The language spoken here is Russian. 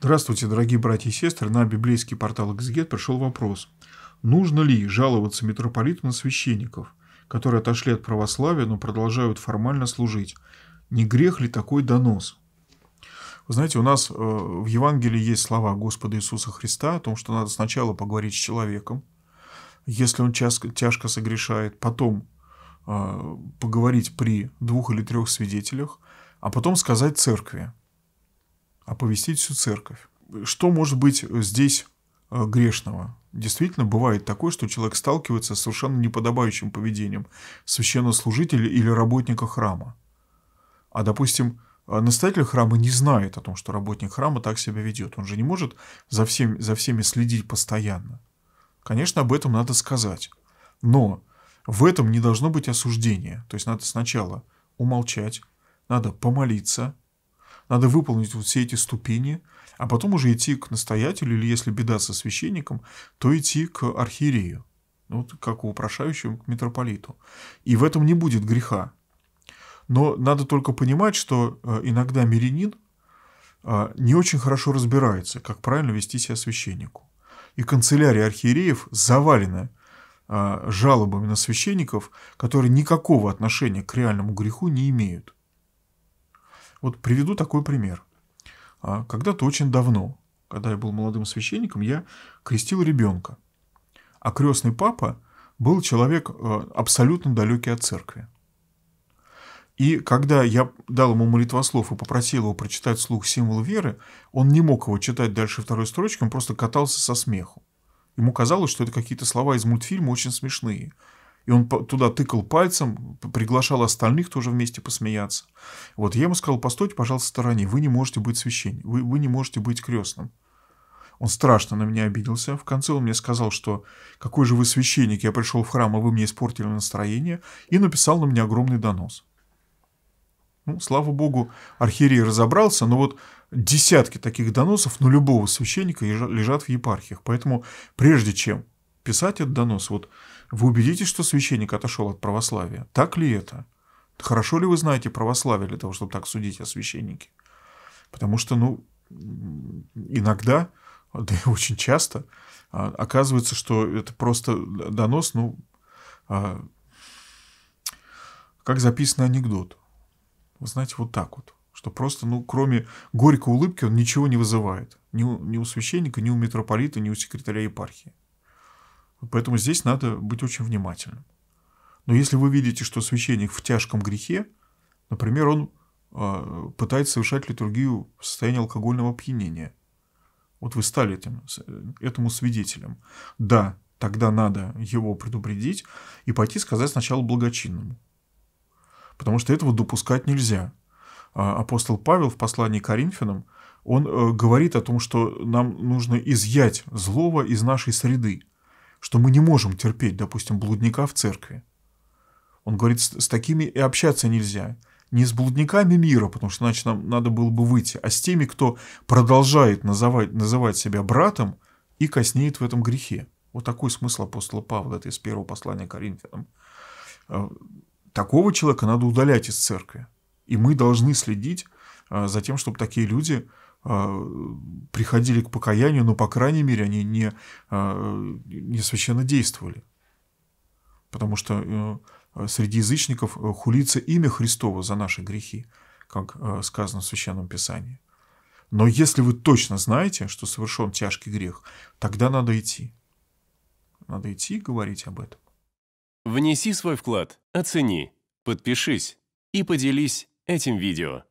Здравствуйте, дорогие братья и сестры. На библейский портал «Эксгет» пришел вопрос. Нужно ли жаловаться митрополиту на священников, которые отошли от православия, но продолжают формально служить? Не грех ли такой донос? Вы знаете, у нас э, в Евангелии есть слова Господа Иисуса Христа о том, что надо сначала поговорить с человеком, если он тяжко согрешает, потом э, поговорить при двух или трех свидетелях, а потом сказать церкви оповестить всю церковь. Что может быть э, здесь э, грешного? Действительно, бывает такое, что человек сталкивается с совершенно неподобающим поведением священнослужителя или работника храма. А, допустим, э, настоятель храма не знает о том, что работник храма так себя ведет. Он же не может за, всем, за всеми следить постоянно. Конечно, об этом надо сказать. Но в этом не должно быть осуждения. То есть надо сначала умолчать, надо помолиться – надо выполнить вот все эти ступени, а потом уже идти к настоятелю, или если беда со священником, то идти к архиерею, ну, вот как у вопрошающего к митрополиту. И в этом не будет греха. Но надо только понимать, что э, иногда мирянин э, не очень хорошо разбирается, как правильно вести себя священнику. И канцелярия архиереев завалена э, жалобами на священников, которые никакого отношения к реальному греху не имеют. Вот приведу такой пример. А, когда-то очень давно, когда я был молодым священником, я крестил ребенка. А крестный папа был человек э, абсолютно далекий от церкви. И когда я дал ему молитвослов и попросил его прочитать слух символ веры, он не мог его читать дальше второй строчки, он просто катался со смеху. Ему казалось, что это какие-то слова из мультфильма очень смешные. И он туда тыкал пальцем, приглашал остальных тоже вместе посмеяться. Вот я ему сказал, постойте, пожалуйста, в стороне, вы не можете быть священник, вы, вы не можете быть крестным. Он страшно на меня обиделся. В конце он мне сказал, что какой же вы священник, я пришел в храм, а вы мне испортили настроение, и написал на меня огромный донос. Ну, слава богу, архиерей разобрался, но вот десятки таких доносов на любого священника лежат в епархиях. Поэтому прежде чем писать этот донос, вот вы убедитесь, что священник отошел от православия. Так ли это? Хорошо ли вы знаете православие для того, чтобы так судить о священнике? Потому что, ну, иногда, да и очень часто, а, оказывается, что это просто донос, ну, а, как записанный анекдот. Вы знаете, вот так вот. Что просто, ну, кроме горькой улыбки он ничего не вызывает. Ни у, ни у священника, ни у митрополита, ни у секретаря епархии. Поэтому здесь надо быть очень внимательным. Но если вы видите, что священник в тяжком грехе, например, он э, пытается совершать литургию в состоянии алкогольного опьянения, вот вы стали этим, этому свидетелем, да, тогда надо его предупредить и пойти сказать сначала благочинному. Потому что этого допускать нельзя. А, апостол Павел в послании к Коринфянам, он э, говорит о том, что нам нужно изъять злого из нашей среды – что мы не можем терпеть, допустим, блудника в церкви. Он говорит, с, такими и общаться нельзя. Не с блудниками мира, потому что иначе нам надо было бы выйти, а с теми, кто продолжает называть, называть себя братом и коснеет в этом грехе. Вот такой смысл апостола Павла, это из первого послания Коринфянам. Э, Такого человека надо удалять из церкви. И мы должны следить э, за тем, чтобы такие люди а, приходили к покаянию, но, по крайней мере, они не, а, не священно действовали. Потому что э, среди язычников э, хулится имя Христова за наши грехи, как э, сказано в Священном Писании. Но если вы точно знаете, что совершен тяжкий грех, тогда надо идти. Надо идти и говорить об этом. Внеси свой вклад, оцени, подпишись и поделись этим видео.